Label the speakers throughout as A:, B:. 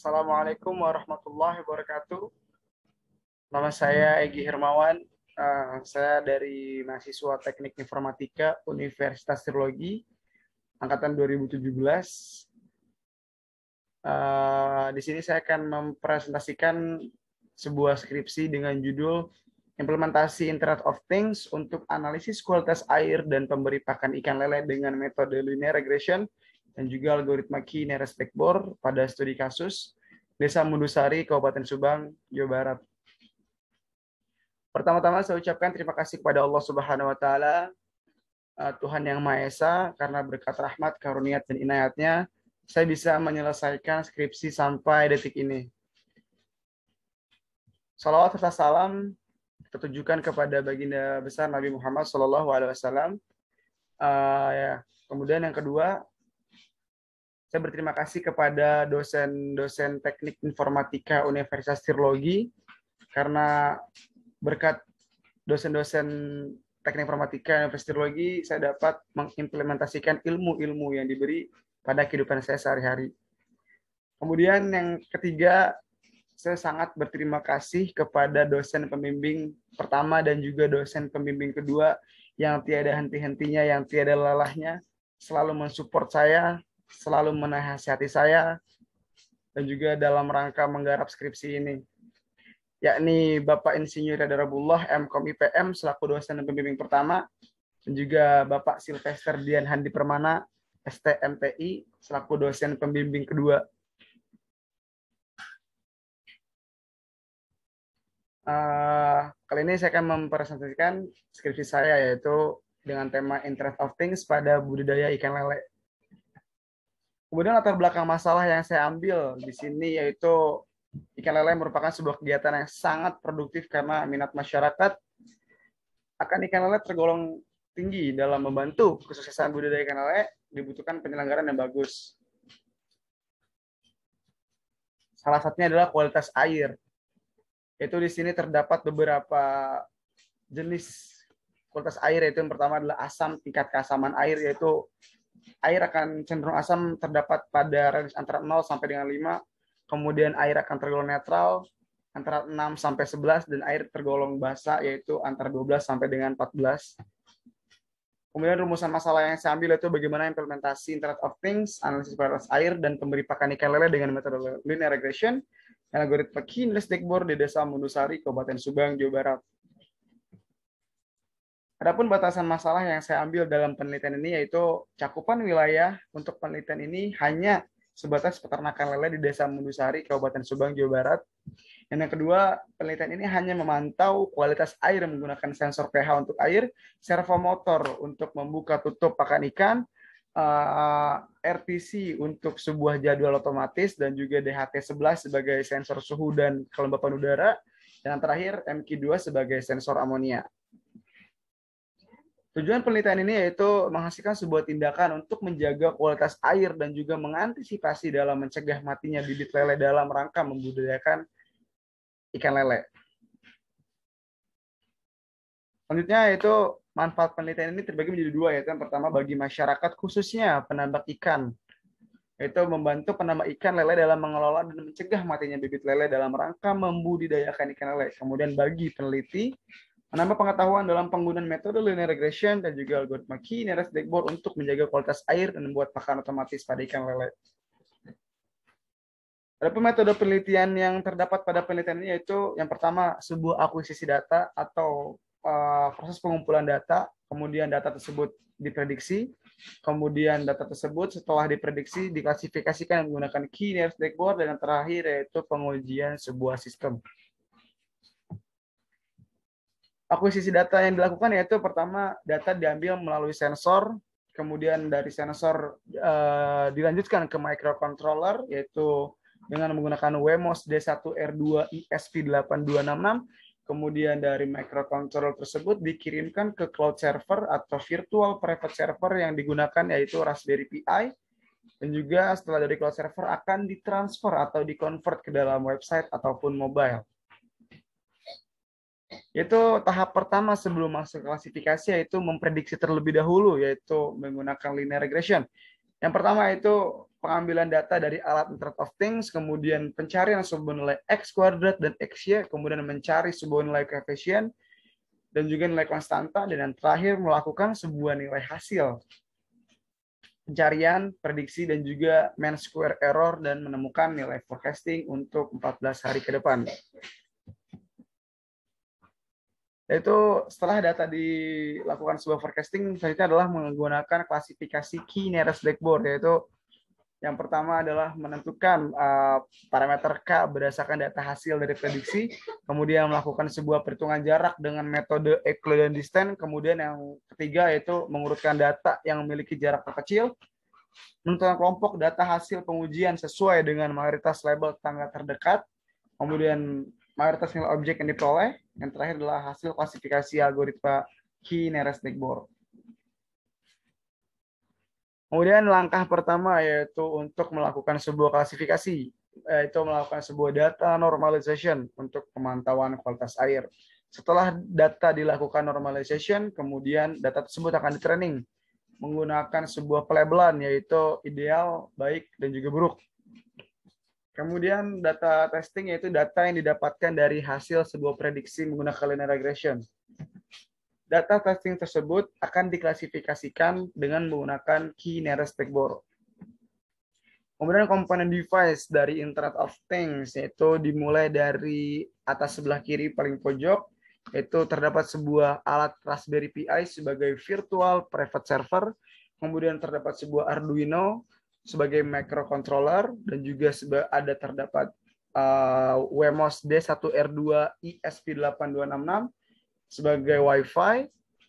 A: Assalamualaikum warahmatullahi wabarakatuh. Nama saya Egi Hermawan. Uh, saya dari mahasiswa Teknik Informatika Universitas Trilogi angkatan 2017. Uh, eh, di sini saya akan mempresentasikan sebuah skripsi dengan judul implementasi Internet of Things untuk analisis kualitas air dan pemberi pakan ikan lele dengan metode linear regression dan juga algoritma key nearest pada studi kasus Desa Mundusari, Kabupaten Subang, Jawa Barat. Pertama-tama saya ucapkan terima kasih kepada Allah Subhanahu wa taala uh, Tuhan Yang Maha Esa karena berkat rahmat, karunia dan inayatnya saya bisa menyelesaikan skripsi sampai detik ini. Salawat serta salam tertujukan kepada baginda besar Nabi Muhammad SAW. Uh, ya. Kemudian yang kedua, saya berterima kasih kepada dosen-dosen teknik informatika Universitas Tirologi karena berkat dosen-dosen teknik informatika Universitas Tirologi saya dapat mengimplementasikan ilmu-ilmu yang diberi pada kehidupan saya sehari-hari. Kemudian yang ketiga, saya sangat berterima kasih kepada dosen pembimbing pertama dan juga dosen pembimbing kedua yang tiada henti-hentinya, yang tiada lelahnya, selalu mensupport saya selalu menasihati saya dan juga dalam rangka menggarap skripsi ini yakni Bapak Insinyur M. M IPM selaku dosen dan pembimbing pertama dan juga Bapak Silvester Dian Handi Permana STMPI selaku dosen pembimbing kedua. Uh, kali ini saya akan mempresentasikan skripsi saya yaitu dengan tema interest of Things pada budidaya ikan lele. Kemudian latar belakang masalah yang saya ambil di sini yaitu ikan lele merupakan sebuah kegiatan yang sangat produktif karena minat masyarakat akan ikan lele tergolong tinggi dalam membantu kesuksesan budidaya ikan lele dibutuhkan penyelenggaraan yang bagus. Salah satunya adalah kualitas air. Itu di sini terdapat beberapa jenis kualitas air yaitu yang pertama adalah asam tingkat keasaman air yaitu air akan cenderung asam terdapat pada radius antara 0 sampai dengan 5, kemudian air akan tergolong netral antara 6 sampai 11 dan air tergolong basa yaitu antara 12 sampai dengan 14. Kemudian rumusan masalah yang saya ambil itu bagaimana implementasi Internet of Things, analisis prioritas air, dan pemberi pakan ikan lele dengan metode linear regression, algoritma Key Niels Dekbor di Desa Mundusari, Kabupaten Subang, Jawa Barat. Adapun batasan masalah yang saya ambil dalam penelitian ini yaitu cakupan wilayah untuk penelitian ini hanya sebatas peternakan lele di Desa Mundusari, Kabupaten Subang, Jawa Barat. Dan yang kedua, penelitian ini hanya memantau kualitas air menggunakan sensor pH untuk air, servo motor untuk membuka tutup pakan ikan, eh, RTC untuk sebuah jadwal otomatis dan juga DHT11 sebagai sensor suhu dan kelembapan udara dan yang terakhir MQ2 sebagai sensor amonia. Tujuan penelitian ini yaitu menghasilkan sebuah tindakan untuk menjaga kualitas air dan juga mengantisipasi dalam mencegah matinya bibit lele dalam rangka membudidayakan ikan lele. Selanjutnya yaitu manfaat penelitian ini terbagi menjadi dua yaitu yang pertama bagi masyarakat khususnya penambak ikan yaitu membantu penambak ikan lele dalam mengelola dan mencegah matinya bibit lele dalam rangka membudidayakan ikan lele. Kemudian bagi peneliti Menambah pengetahuan dalam penggunaan metode linear regression dan juga algoritma key nearest backbone untuk menjaga kualitas air dan membuat pakan otomatis pada ikan lele. Ada metode penelitian yang terdapat pada penelitian ini yaitu yang pertama sebuah akuisisi data atau uh, proses pengumpulan data, kemudian data tersebut diprediksi, kemudian data tersebut setelah diprediksi diklasifikasikan menggunakan key nearest backbone dan yang terakhir yaitu pengujian sebuah sistem. Akuisisi data yang dilakukan yaitu pertama data diambil melalui sensor, kemudian dari sensor uh, dilanjutkan ke microcontroller yaitu dengan menggunakan WMOS D1R2 ISP8266. Kemudian dari microcontroller tersebut dikirimkan ke cloud server atau virtual private server yang digunakan yaitu Raspberry Pi dan juga setelah dari cloud server akan ditransfer atau dikonvert ke dalam website ataupun mobile itu tahap pertama sebelum masuk klasifikasi yaitu memprediksi terlebih dahulu yaitu menggunakan linear regression. Yang pertama itu pengambilan data dari alat Internet of Things, kemudian pencarian sebuah nilai x kuadrat dan x y, kemudian mencari sebuah nilai koefisien dan juga nilai konstanta dan yang terakhir melakukan sebuah nilai hasil pencarian, prediksi dan juga mean square error dan menemukan nilai forecasting untuk 14 hari ke depan yaitu setelah data dilakukan sebuah forecasting selanjutnya adalah menggunakan klasifikasi key nearest dashboard yaitu yang pertama adalah menentukan uh, parameter K berdasarkan data hasil dari prediksi, kemudian melakukan sebuah perhitungan jarak dengan metode Euclidean distance, kemudian yang ketiga yaitu mengurutkan data yang memiliki jarak terkecil, menentukan kelompok data hasil pengujian sesuai dengan mayoritas label tangga terdekat, kemudian mayoritas nilai objek yang diperoleh. Yang terakhir adalah hasil klasifikasi algoritma key nearest neighbor. Kemudian langkah pertama yaitu untuk melakukan sebuah klasifikasi, yaitu melakukan sebuah data normalization untuk pemantauan kualitas air. Setelah data dilakukan normalization, kemudian data tersebut akan di-training menggunakan sebuah pelabelan yaitu ideal, baik, dan juga buruk. Kemudian data testing yaitu data yang didapatkan dari hasil sebuah prediksi menggunakan linear regression. Data testing tersebut akan diklasifikasikan dengan menggunakan key nearest neighbor. Kemudian komponen device dari Internet of Things yaitu dimulai dari atas sebelah kiri paling pojok itu terdapat sebuah alat Raspberry Pi sebagai virtual private server, kemudian terdapat sebuah Arduino, sebagai microcontroller dan juga ada terdapat uh, WMOS D1R2 ISP8266 sebagai Wi-Fi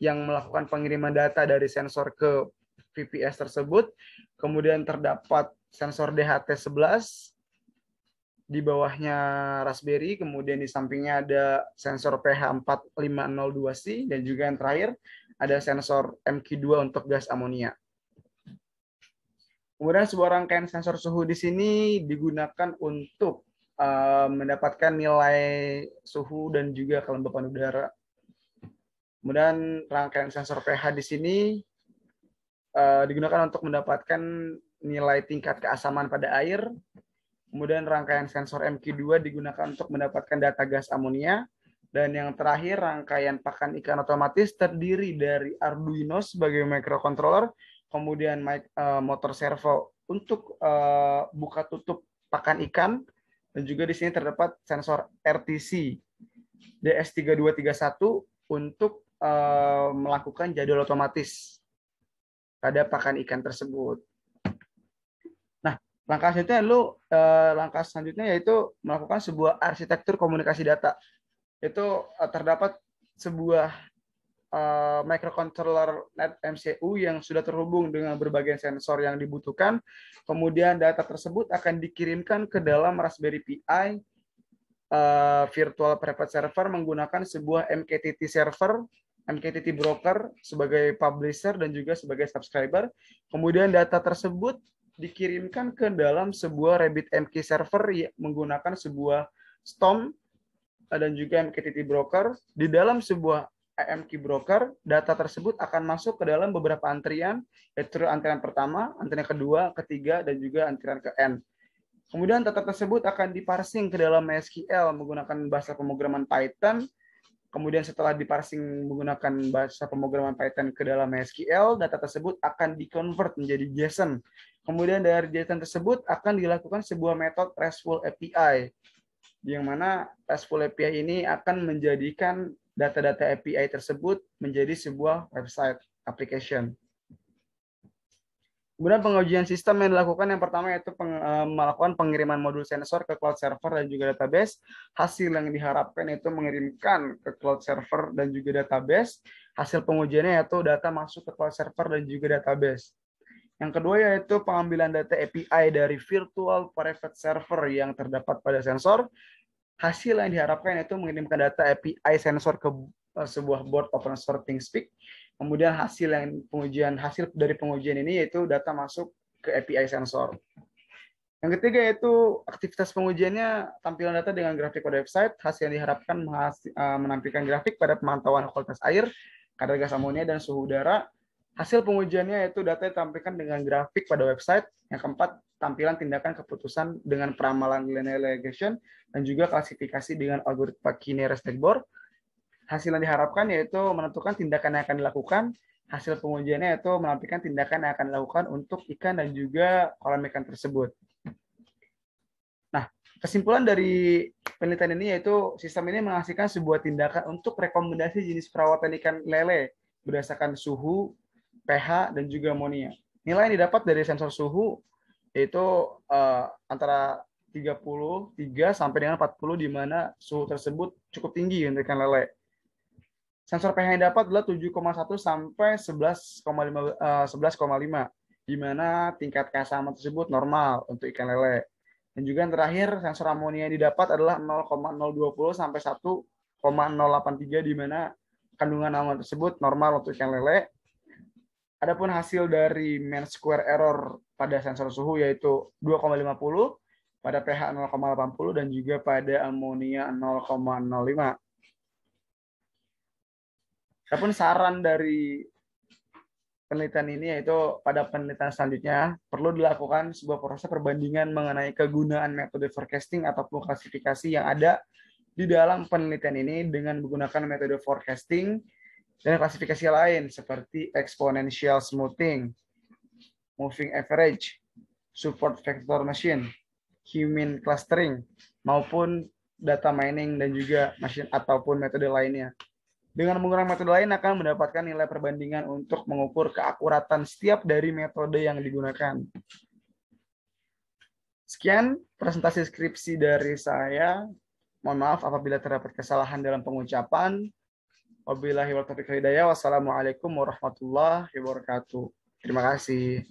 A: yang melakukan pengiriman data dari sensor ke VPS tersebut. Kemudian terdapat sensor DHT11 di bawahnya Raspberry, kemudian di sampingnya ada sensor PH4502C dan juga yang terakhir ada sensor MQ2 untuk gas amonia. Kemudian sebuah rangkaian sensor suhu di sini digunakan untuk uh, mendapatkan nilai suhu dan juga kelembapan udara. Kemudian rangkaian sensor pH di sini uh, digunakan untuk mendapatkan nilai tingkat keasaman pada air. Kemudian rangkaian sensor MQ2 digunakan untuk mendapatkan data gas amonia. Dan yang terakhir, rangkaian pakan ikan otomatis terdiri dari Arduino sebagai microcontroller kemudian uh, motor servo untuk uh, buka tutup pakan ikan dan juga di sini terdapat sensor RTC DS3231 untuk uh, melakukan jadwal otomatis pada pakan ikan tersebut. Nah, langkah selanjutnya lu uh, langkah selanjutnya yaitu melakukan sebuah arsitektur komunikasi data. Itu uh, terdapat sebuah uh, microcontroller e MCU yang sudah terhubung dengan berbagai sensor yang dibutuhkan. Kemudian data tersebut akan dikirimkan ke dalam Raspberry Pi uh, virtual private server menggunakan sebuah MQTT server, MQTT broker sebagai publisher dan juga sebagai subscriber. Kemudian data tersebut dikirimkan ke dalam sebuah RabbitMQ server ya, menggunakan sebuah Storm eh, dan juga MQTT broker di dalam sebuah AMQ broker, data tersebut akan masuk ke dalam beberapa antrian, yaitu antrian pertama, antrian kedua, ketiga, dan juga antrian ke N. Kemudian data tersebut akan diparsing ke dalam MySQL menggunakan bahasa pemrograman Python. Kemudian setelah diparsing menggunakan bahasa pemrograman Python ke dalam MySQL, data tersebut akan dikonvert menjadi JSON. Kemudian dari JSON tersebut akan dilakukan sebuah metode RESTful API, yang mana RESTful API ini akan menjadikan data-data API tersebut menjadi sebuah website application. Kemudian pengujian sistem yang dilakukan yang pertama yaitu peng, e, melakukan pengiriman modul sensor ke cloud server dan juga database. Hasil yang diharapkan itu mengirimkan ke cloud server dan juga database. Hasil pengujiannya yaitu data masuk ke cloud server dan juga database. Yang kedua yaitu pengambilan data API dari virtual private server yang terdapat pada sensor hasil yang diharapkan yaitu mengirimkan data API sensor ke eh, sebuah board open source ThingSpeak. Kemudian hasil yang pengujian hasil dari pengujian ini yaitu data masuk ke API sensor. Yang ketiga yaitu aktivitas pengujiannya tampilan data dengan grafik pada website. Hasil yang diharapkan eh, menampilkan grafik pada pemantauan kualitas air, kadar gas amonia dan suhu udara Hasil pengujiannya yaitu data ditampilkan dengan grafik pada website. Yang keempat, tampilan tindakan keputusan dengan peramalan linear regression dan juga klasifikasi dengan algoritma Kineres Dashboard. Hasil yang diharapkan yaitu menentukan tindakan yang akan dilakukan. Hasil pengujiannya yaitu menampilkan tindakan yang akan dilakukan untuk ikan dan juga kolam ikan tersebut. Nah, kesimpulan dari penelitian ini yaitu sistem ini menghasilkan sebuah tindakan untuk rekomendasi jenis perawatan ikan lele berdasarkan suhu, pH, dan juga amonia. Nilai yang didapat dari sensor suhu yaitu uh, antara 33 sampai dengan 40 di mana suhu tersebut cukup tinggi untuk ikan lele. Sensor pH yang dapat adalah 7,1 sampai 11,5 uh, 11,5 di mana tingkat keasaman tersebut normal untuk ikan lele. Dan juga yang terakhir sensor amonia yang didapat adalah 0,020 sampai 1,083 di mana kandungan amonia tersebut normal untuk ikan lele Adapun hasil dari mean square error pada sensor suhu yaitu 2,50, pada pH 0,80 dan juga pada amonia 0,05. Adapun saran dari penelitian ini yaitu pada penelitian selanjutnya perlu dilakukan sebuah proses perbandingan mengenai kegunaan metode forecasting ataupun klasifikasi yang ada di dalam penelitian ini dengan menggunakan metode forecasting dan klasifikasi lain seperti exponential smoothing, moving average, support vector machine, human clustering, maupun data mining dan juga machine ataupun metode lainnya. Dengan menggunakan metode lain akan mendapatkan nilai perbandingan untuk mengukur keakuratan setiap dari metode yang digunakan. Sekian presentasi skripsi dari saya. Mohon maaf apabila terdapat kesalahan dalam pengucapan. Wabillahi wa taufiq hidayah. Wassalamualaikum warahmatullahi wabarakatuh. Terima kasih.